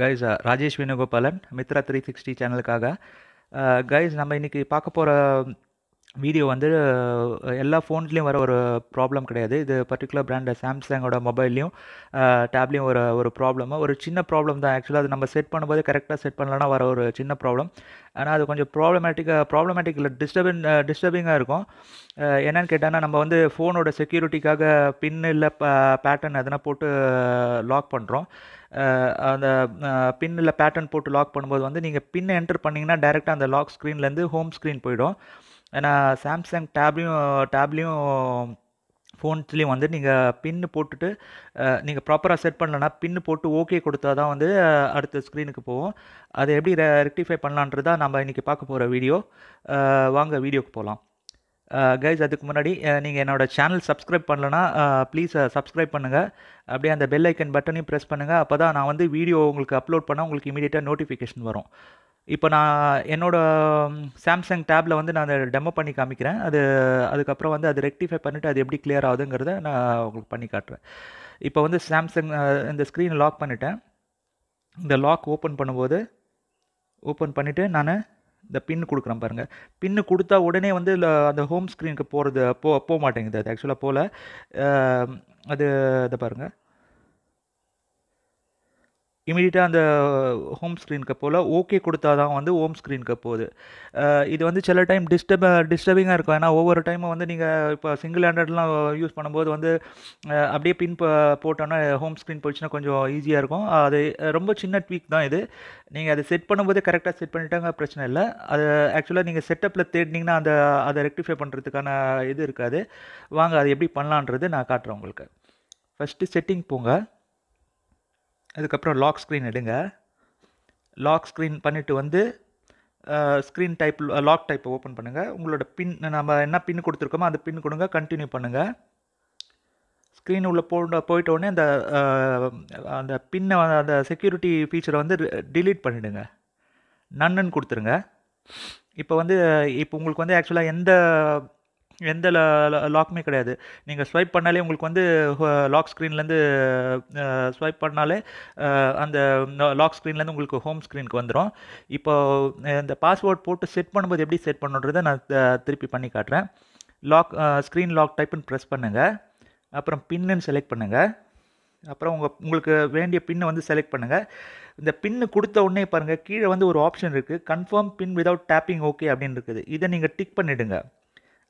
guys Rajesh Venugopalan Mitra three sixty சேனலுக்காக guys நம்ம இன்றைக்கி பார்க்க போகிற வீடியோ வந்து எல்லா ஃபோன்ஸ்லேயும் வர ஒரு ப்ராப்ளம் கிடையாது இது பர்டிகுலர் பிராண்ட் சாம்சங்கோட மொபைல்லையும் டேப்லேயும் ஒரு ஒரு ப்ராப்ளமாக ஒரு சின்ன ப்ராப்ளம் தான் ஆக்சுவலாக அது நம்ம செட் பண்ணும்போது கரெக்டாக செட் பண்ணலன்னா வர ஒரு சின்ன ப்ராப்ளம் ஆனால் அது கொஞ்சம் ப்ராப்ளமேட்டிக்காக ப்ராப்ளமேட்டிக் இல்லை டிஸ்டர்பிங் டிஸ்டர்பிங்காக இருக்கும் என்னென்னு கேட்டான்னா நம்ம வந்து ஃபோனோட செக்யூரிட்டிக்காக பின்னு இல்லை பேட்டர்ன் எதனா போட்டு லாக் பண்ணுறோம் அந்த பின் இல்லை பேட்டர்ன் போட்டு லாக் பண்ணும்போது வந்து நீங்கள் பின் என்டர் பண்ணிங்கன்னா டேரெக்டாக அந்த லாக் ஸ்க்ரீன்லேருந்து ஹோம் ஸ்க்ரீன் போயிடும் ஏன்னா சாம்சங் டேப்லேயும் டேப்லேயும் ஃபோன்ஸ்லேயும் வந்து நீங்கள் பின்னு போட்டுட்டு நீங்கள் ப்ராப்பராக செட் பண்ணலன்னா பின்னு போட்டு ஓகே கொடுத்தா தான் வந்து அடுத்த ஸ்க்ரீனுக்கு போவோம் அதை எப்படி ரெ ரெக்டிஃபை பண்ணலான்றதா நம்ம இன்றைக்கி பார்க்க போகிற வீடியோ வாங்க வீடியோக்கு போகலாம் கைஸ் அதுக்கு முன்னாடி நீங்கள் என்னோடய சேனல் சப்ஸ்கிரைப் பண்ணலன்னா ப்ளீஸ் சப்ஸ்கிரைப் பண்ணுங்கள் அப்படியே அந்த பெல் ஐக்கன் பட்டனையும் ப்ரெஸ் பண்ணுங்கள் அப்போ தான் நான் வந்து வீடியோ உங்களுக்கு அப்லோட் பண்ணால் உங்களுக்கு இமீடியட்டாக நோட்டிஃபிகேஷன் வரும் இப்போ நான் என்னோட சாம்சங் டேப்பில் வந்து நான் அதை டெமோ பண்ணி காமிக்கிறேன் அது அதுக்கப்புறம் வந்து அது ரெக்டிஃபை பண்ணிவிட்டு அது எப்படி கிளியர் ஆகுதுங்கிறத நான் உங்களுக்கு பண்ணி காட்டுறேன் இப்போ வந்து சாம்சங் இந்த ஸ்க்ரீனை லாக் பண்ணிட்டேன் இந்த லாக் ஓப்பன் பண்ணும்போது ஓப்பன் பண்ணிவிட்டு நான் இந்த பின்னு கொடுக்குறேன் பாருங்கள் பின்னு கொடுத்தா உடனே வந்து அந்த ஹோம் ஸ்க்ரீனுக்கு போகிறது போ போக மாட்டேங்குது அது ஆக்சுவலாக போகல அது இதை பாருங்கள் இமீடியட்டாக அந்த ஹோம் ஸ்க்ரீனுக்கு போல் ஓகே கொடுத்தா தான் வந்து ஹோம் ஸ்க்ரீனுக்கு போகுது இது வந்து சில டைம் டிஸ்டர்ப் டிஸ்டர்பிங்காக இருக்கும் ஏன்னா ஒவ்வொரு டைமும் வந்து நீங்கள் இப்போ சிங்கிள் ஹேண்டட்லாம் யூஸ் பண்ணும்போது வந்து அப்படியே பின் போட்டோன்னா ஹோம் ஸ்க்ரீன் போயிடுச்சுன்னா கொஞ்சம் ஈஸியாக இருக்கும் அது ரொம்ப சின்ன ட்வீக் தான் இது நீங்கள் அதை செட் பண்ணும்போது கரெக்டாக செட் பண்ணிட்டாங்க பிரச்சனை இல்லை அது ஆக்சுவலாக நீங்கள் செட்டப்பில் தேடினீங்கன்னா அந்த அதை ரெக்டிஃபை பண்ணுறதுக்கான இது இருக்காது வாங்க அது எப்படி பண்ணலான்றது நான் காட்டுறேன் உங்களுக்கு ஃபஸ்ட்டு செட்டிங் போங்க அதுக்கப்புறம் லாக் ஸ்க்ரீன் எடுங்க லாக் ஸ்க்ரீன் பண்ணிவிட்டு வந்து ஸ்க்ரீன் டைப் லாக் டைப்பை ஓப்பன் பண்ணுங்கள் உங்களோட பின் நம்ம என்ன பின் கொடுத்துருக்கோமோ அந்த பின் கொடுங்க கண்டினியூ பண்ணுங்கள் ஸ்க்ரீன் உள்ளே போ போயிட்டோடனே அந்த அந்த பின்னை அந்த செக்யூரிட்டி ஃபீச்சரை வந்து டிலீட் பண்ணிவிடுங்க நன்னன் கொடுத்துருங்க இப்போ வந்து இப்போ உங்களுக்கு வந்து ஆக்சுவலாக எந்த எந்த லாக்குமே கிடையாது நீங்கள் ஸ்வைப் பண்ணாலே உங்களுக்கு வந்து லாக் ஸ்க்ரீன்லேருந்து ஸ்வைப் பண்ணாலே அந்த லாக் ஸ்க்ரீன்லேருந்து உங்களுக்கு ஹோம் ஸ்க்ரீனுக்கு வந்துடும் இப்போ இந்த பாஸ்வேர்ட் போட்டு செட் பண்ணும்போது எப்படி செட் பண்ணுன்றதை நான் திருப்பி பண்ணி காட்டுறேன் லாக் ஸ்க்ரீன் லாக் டைப்புன்னு ப்ரெஸ் பண்ணுங்கள் அப்புறம் பின்னு செலக்ட் பண்ணுங்கள் அப்புறம் உங்கள் உங்களுக்கு வேண்டிய பின்னை வந்து செலக்ட் பண்ணுங்கள் இந்த பின்னு கொடுத்த உடனே பாருங்கள் கீழே வந்து ஒரு ஆப்ஷன் இருக்குது confirm pin without tapping okay அப்படின்னு இருக்குது இதை நீங்கள் டிக் பண்ணிவிடுங்க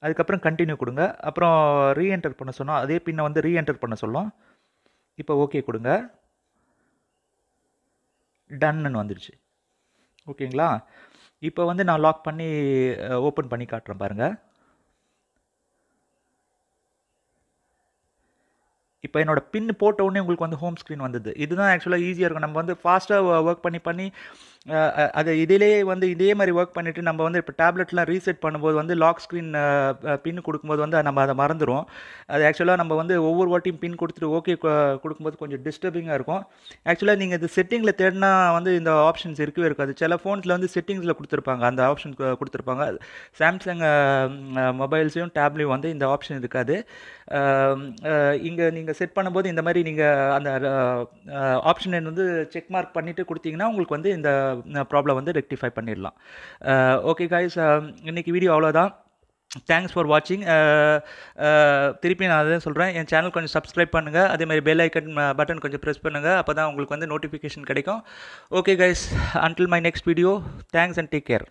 அதுக்கப்புறம் கண்டினியூ கொடுங்க அப்புறம் ரீஎன்டர் பண்ண சொன்னோம் அதே பின்னை வந்து ரீஎன்டர் பண்ண சொல்லும் இப்போ ஓகே கொடுங்க டன்னு வந்துடுச்சு ஓகேங்களா இப்போ வந்து நான் லாக் பண்ணி ஓப்பன் பண்ணி காட்டுறேன் பாருங்கள் இப்போ என்னோட பின் போட்ட உடனே உங்களுக்கு வந்து ஹோம் ஸ்க்ரீன் வந்தது இதுதான் ஆக்சுவலாக ஈஸியாக இருக்கும் நம்ம வந்து ஃபாஸ்ட்டாக ஒர்க் பண்ணி பண்ணி அதை இதிலேயே வந்து இதே மாதிரி ஒர்க் பண்ணிவிட்டு நம்ம வந்து இப்போ டேப்லெட்லாம் ரீசெட் பண்ணும்போது வந்து லாக் ஸ்க்ரீன் பின் கொடுக்கும்போது வந்து நம்ம அதை மறந்துடும் அது ஆக்சுவலாக நம்ம வந்து ஒவ்வொரு வாட்டியும் பின் கொடுத்துட்டு ஓகே கொடுக்கும்போது கொஞ்சம் டிஸ்டர்பிங்காக இருக்கும் ஆக்சுவலாக நீங்கள் இது செட்டிங்கில் தேடினா வந்து இந்த ஆப்ஷன்ஸ் இருக்கவே இருக்காது சில ஃபோன்ஸில் வந்து செட்டிங்ஸில் கொடுத்துருப்பாங்க அந்த ஆப்ஷன் கொடுத்துருப்பாங்க சாம்சங் மொபைல்ஸையும் டேப்லையும் வந்து இந்த ஆப்ஷன் இருக்காது இங்கே நீங்கள் நீங்கள் செட் பண்ணும்போது இந்த மாதிரி நீங்கள் அந்த ஆப்ஷன் வந்து செக் மார்க் பண்ணிவிட்டு கொடுத்தீங்கன்னா உங்களுக்கு வந்து இந்த ப்ராப்ளம் வந்து ரெக்டிஃபை பண்ணிடலாம் ஓகே காய்ஸ் இன்றைக்கி வீடியோ அவ்வளோதான் தேங்க்ஸ் ஃபார் வாட்சிங் திருப்பி நான் அதை சொல்கிறேன் என் சேனல் கொஞ்சம் சப்ஸ்கிரைப் பண்ணுங்கள் அதேமாதிரி பெல் ஐக்கன் பட்டன் கொஞ்சம் ப்ரெஸ் பண்ணுங்கள் அப்போ தான் உங்களுக்கு வந்து நோட்டிஃபிகேஷன் கிடைக்கும் okay guys until my next video thanks and take care